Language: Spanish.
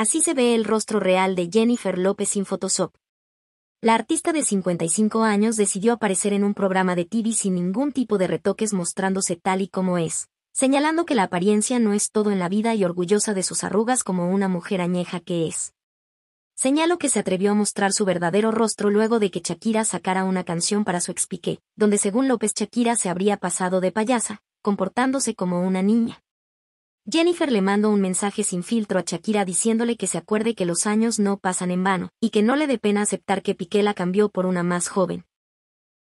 Así se ve el rostro real de Jennifer López sin Photoshop. La artista de 55 años decidió aparecer en un programa de TV sin ningún tipo de retoques mostrándose tal y como es, señalando que la apariencia no es todo en la vida y orgullosa de sus arrugas como una mujer añeja que es. Señalo que se atrevió a mostrar su verdadero rostro luego de que Shakira sacara una canción para su expiqué, donde según López Shakira se habría pasado de payasa, comportándose como una niña. Jennifer le manda un mensaje sin filtro a Shakira diciéndole que se acuerde que los años no pasan en vano, y que no le dé pena aceptar que Piqué la cambió por una más joven.